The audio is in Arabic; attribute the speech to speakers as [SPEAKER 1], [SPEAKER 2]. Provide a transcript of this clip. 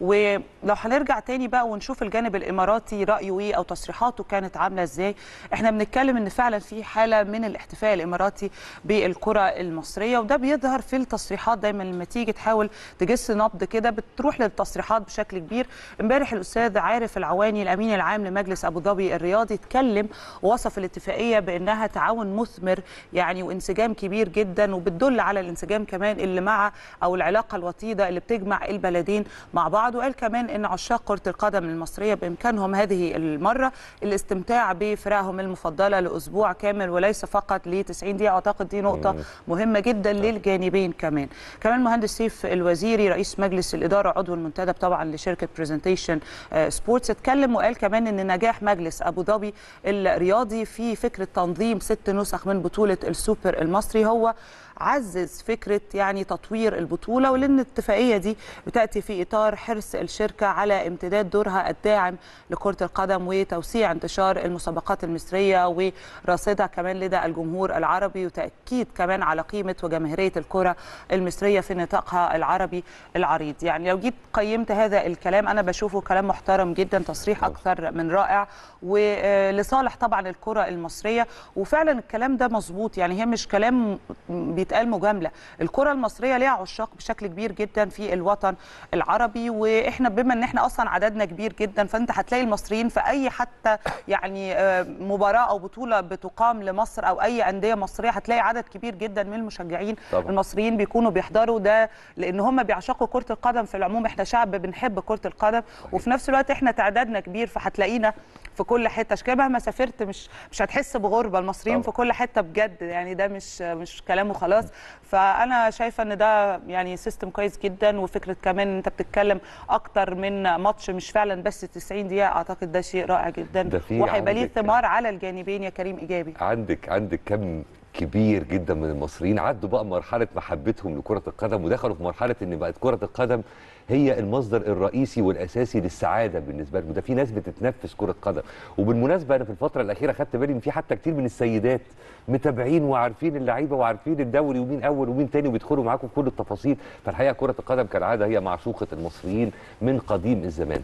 [SPEAKER 1] ولو هنرجع تاني بقى ونشوف الجانب الاماراتي رايه ايه او تصريحاته كانت عامله ازاي احنا بنتكلم ان فعلا في حاله من الاحتفاء الاماراتي بالكره المصريه وده بيظهر في التصريحات دايما لما تيجي تحاول تجس نبض كده بتروح للتصريحات بشكل كبير امبارح الاستاذ عارف العواني الامين العام لمجلس ابو ظبي الرياضي اتكلم ووصف الاتفاقيه بانها تعاون مثمر يعني وانسجام كبير جدا وبتدل على الانسجام كمان اللي مع او العلاقه الوطيده اللي بتجمع البلدين مع بعض بعض وقال كمان ان عشاق كره القدم المصريه بامكانهم هذه المره الاستمتاع بفرقهم المفضله لاسبوع كامل وليس فقط ل 90 دقيقه اعتقد دي نقطه مهمه جدا طيب. للجانبين كمان كمان المهندس سيف الوزيري رئيس مجلس الاداره عضو المنتدب طبعا لشركه برزنتيشن سبورتس آه، اتكلم وقال كمان ان نجاح مجلس ابو ظبي الرياضي في فكره تنظيم ست نسخ من بطوله السوبر المصري هو عزز فكره يعني تطوير البطوله ولان الاتفاقيه دي بتاتي في اطار حرص الشركه على امتداد دورها الداعم لكره القدم وتوسيع انتشار المسابقات المصريه وراصدها كمان لدى الجمهور العربي وتاكيد كمان على قيمه وجماهيريه الكره المصريه في نطاقها العربي العريض يعني لو جيت قيمت هذا الكلام انا بشوفه كلام محترم جدا تصريح نعم. اكثر من رائع ولصالح طبعا الكره المصريه وفعلا الكلام ده مظبوط يعني هي مش كلام بي بيتقال مجامله الكره المصريه ليها عشاق بشكل كبير جدا في الوطن العربي واحنا بما ان احنا اصلا عددنا كبير جدا فانت هتلاقي المصريين في اي حتى يعني آه، مباراه او بطوله بتقام لمصر او اي انديه مصريه هتلاقي عدد كبير جدا من المشجعين طبعا. المصريين بيكونوا بيحضروا ده لان هم بيعشقوا كره القدم في العموم احنا شعب بنحب كره القدم وفي نفس الوقت احنا تعدادنا كبير فهتلاقينا في كل حته عشان كده مهما سافرت مش مش هتحس بغربه المصريين طبعا. في كل حته بجد يعني ده مش مش كلام وخلاص فانا شايفه ان ده يعني سيستم كويس جدا وفكره كمان انت بتتكلم اكتر من ماتش مش فعلا بس 90 دقيقه اعتقد ده شيء رائع جدا وهيبقى ليه ثمار على الجانبين يا كريم ايجابي
[SPEAKER 2] عندك عندك كم كبير جدا من المصريين عدوا بقى مرحله محبتهم لكره القدم ودخلوا في مرحله ان بقت كره القدم هي المصدر الرئيسي والاساسي للسعاده بالنسبه لهم ده في ناس بتتنفس كره قدم وبالمناسبه انا في الفتره الاخيره خدت بالي ان في حتى كتير من السيدات متابعين وعارفين اللعيبه وعارفين الدوري ومين اول ومين تاني وبيدخلوا معاكم كل التفاصيل فالحقيقه كره القدم كالعاده هي معشوقه المصريين من قديم الزمان